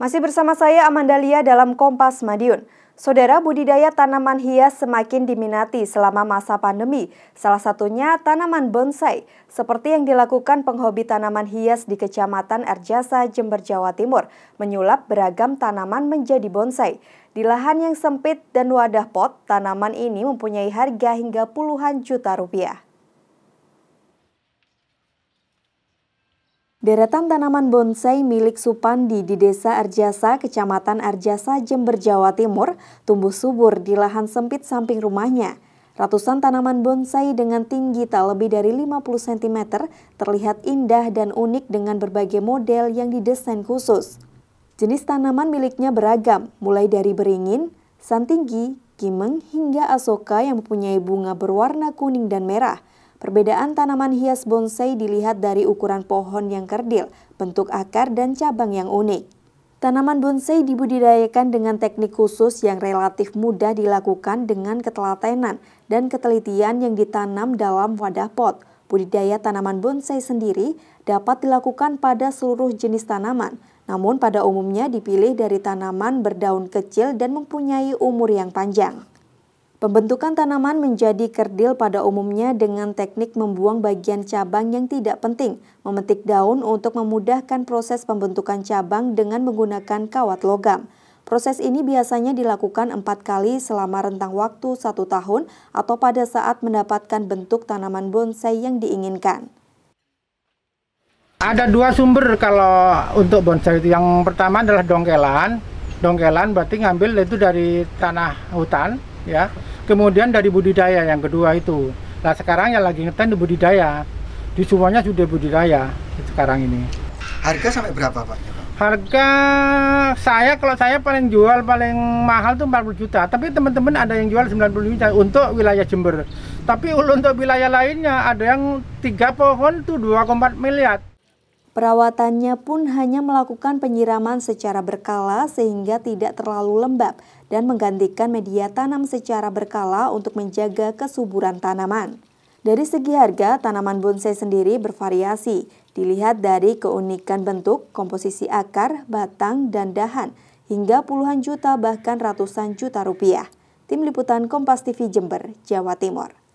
Masih bersama saya Amanda Lia dalam Kompas Madiun. Saudara budidaya tanaman hias semakin diminati selama masa pandemi, salah satunya tanaman bonsai, seperti yang dilakukan penghobi tanaman hias di Kecamatan Arjasa, Jember, Jawa Timur, menyulap beragam tanaman menjadi bonsai. Di lahan yang sempit dan wadah pot, tanaman ini mempunyai harga hingga puluhan juta rupiah. Deretan tanaman bonsai milik Supandi di Desa Arjasa, Kecamatan Arjasa, Jember, Jawa Timur, tumbuh subur di lahan sempit samping rumahnya. Ratusan tanaman bonsai dengan tinggi tak lebih dari 50 cm terlihat indah dan unik dengan berbagai model yang didesain khusus. Jenis tanaman miliknya beragam, mulai dari beringin, santinggi, kimeng, hingga asoka yang mempunyai bunga berwarna kuning dan merah – Perbedaan tanaman hias bonsai dilihat dari ukuran pohon yang kerdil, bentuk akar, dan cabang yang unik. Tanaman bonsai dibudidayakan dengan teknik khusus yang relatif mudah dilakukan dengan ketelatenan dan ketelitian yang ditanam dalam wadah pot. Budidaya tanaman bonsai sendiri dapat dilakukan pada seluruh jenis tanaman, namun pada umumnya dipilih dari tanaman berdaun kecil dan mempunyai umur yang panjang. Pembentukan tanaman menjadi kerdil pada umumnya dengan teknik membuang bagian cabang yang tidak penting, memetik daun untuk memudahkan proses pembentukan cabang dengan menggunakan kawat logam. Proses ini biasanya dilakukan empat kali selama rentang waktu satu tahun atau pada saat mendapatkan bentuk tanaman bonsai yang diinginkan. Ada dua sumber kalau untuk bonsai itu. Yang pertama adalah dongkelan. Dongkelan berarti ngambil itu dari tanah hutan, ya. Kemudian dari budidaya yang kedua itu. Nah sekarang yang lagi ngeten di budidaya, di semuanya sudah budidaya sekarang ini. Harga sampai berapa Pak? Harga saya kalau saya paling jual paling mahal tuh 40 juta, tapi teman-teman ada yang jual 90 juta untuk wilayah Jember. Tapi untuk wilayah lainnya ada yang tiga pohon tuh 2,4 miliar. Perawatannya pun hanya melakukan penyiraman secara berkala sehingga tidak terlalu lembab dan menggantikan media tanam secara berkala untuk menjaga kesuburan tanaman. Dari segi harga, tanaman bonsai sendiri bervariasi, dilihat dari keunikan bentuk, komposisi akar, batang, dan dahan, hingga puluhan juta bahkan ratusan juta rupiah. Tim Liputan Kompas TV Jember, Jawa Timur.